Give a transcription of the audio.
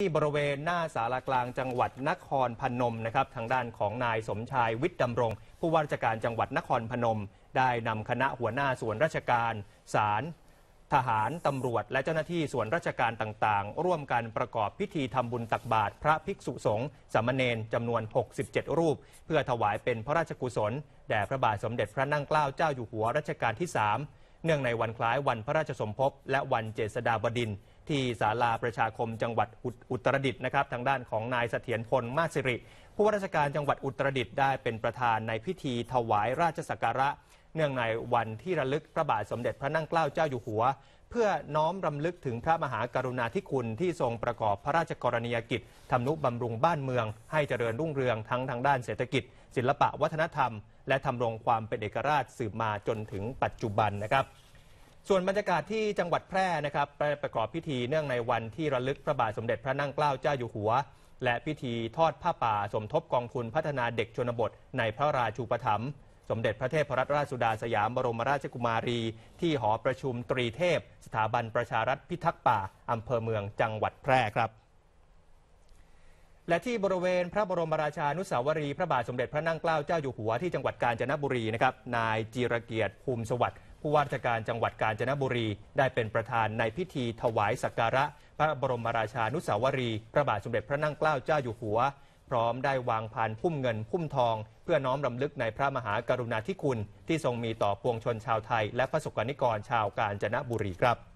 ที่บริเวณหน้าสารากลางจังหวัดนครพนมนะครับ ทางด้านของนายสมชายวิทย์ดำรง ผู้ว่าราชการจังหวัดนครพนม ได้นำคณะหัวหน้าส่วนราชการ ศาลทหารตำรวจและเจ้าหน้าที่ส่วนราชการต่างๆ ร่วมกันประกอบพิธีทำบุญตักบาตรพระภิกษุสงฆ์สามเณรจำนวน 67 รูป เพื่อถวายเป็นพระราชกุศลแด่พระบาทสมเด็จพระนั่งเกล้าเจ้าอยู่หัวรัชกาลที่ 3 เนื่องในวันคล้ายวันพระราชสมภพและวันเจษฎาบดินทร์ที่ศาลาประชาคมจังหวัดอุตรดิตถ์นะครับทางด้านของนายเสถียรพลมาสิริ ผู้ว่าราชการจังหวัดอุตรดิตถ์ได้เป็นประธานในพิธีถวายราชสักการะ เนื่องในวันที่ระลึกพระบาทสมเด็จพระนั่งเกล้าเจ้าอยู่หัว เพื่อน้อมรำลึกถึงพระมหากรุณาธิคุณที่ทรงประกอบพระราชกรณียกิจทำนุบำรุงบ้านเมือง ให้เจริญรุ่งเรืองทั้งทางด้านเศรษฐกิจ ศิลปะวัฒนธรรม และทำรงความเป็นเอกราชสืบมาจนถึงปัจจุบันนะครับส่วนบรรยากาศที่จังหวัดแพร่นะครับประกอบพิธีเนื่องในวันที่ระลึก พระบาทสมเด็จพระนั่งเกล้าเจ้าอยู่หัว และพิธีทอดผ้าป่า สมทบกองทุนพัฒนาเด็กชนบท ในพระราชูปถัมภ์สมเด็จพระเทพรัตนราชสุดาสยามบรมราชกุมารี ที่หอประชุมตรีเทพ สถาบันประชารัฐพิทักษ์ป่า อำเภอเมืองจังหวัดแพร่ครับ และที่บริเวณพระบรมราชานุสาวรีพระบาทสมเด็จพระนั่งเกล้าเจ้าอยู่หัวที่จังหวัดกาญจนบุรีนะครับนายจีรเกียรติภูมิสวัสดิ์ผู้ว่าราชการจังหวัดกาญจนบุรีได้เป็นประธานในพิธีถวายสักการะ พระบรมราชานุสาวรีพระบาทสมเด็จพระนั่งเกล้าเจ้าอยู่หัว พร้อมได้วางพานพุ่มเงินพุ่มทอง เพื่อน้อมรำลึกในพระมหากรุณาธิคุณ ที่ทรงมีต่อปวงชนชาวไทย และพระสกนิกรชาวกาญจนบุรีครับ